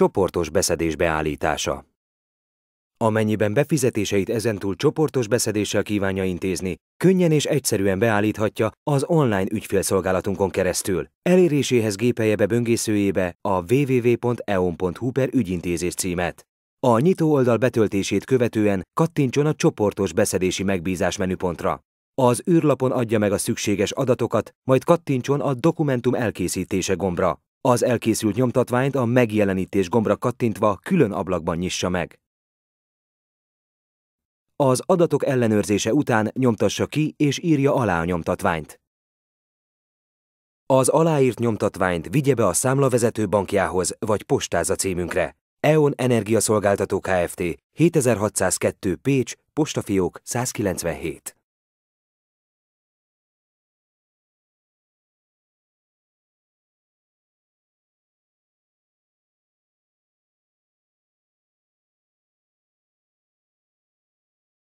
csoportos beszedés beállítása. Amennyiben befizetéseit ezentúl csoportos beszedéssel kívánja intézni, könnyen és egyszerűen beállíthatja az online ügyfélszolgálatunkon keresztül. Eléréséhez gépelje be böngészőjébe a www.eon.hu per ügyintézés címet. A nyitó oldal betöltését követően kattintson a csoportos beszedési megbízás menüpontra. Az űrlapon adja meg a szükséges adatokat, majd kattintson a dokumentum elkészítése gombra. Az elkészült nyomtatványt a megjelenítés gombra kattintva külön ablakban nyissa meg. Az adatok ellenőrzése után nyomtassa ki és írja alá a nyomtatványt. Az aláírt nyomtatványt vigye be a számlavezető bankjához vagy postáza címünkre. EON Energiaszolgáltató Kft. 7602 Pécs, Postafiók 197.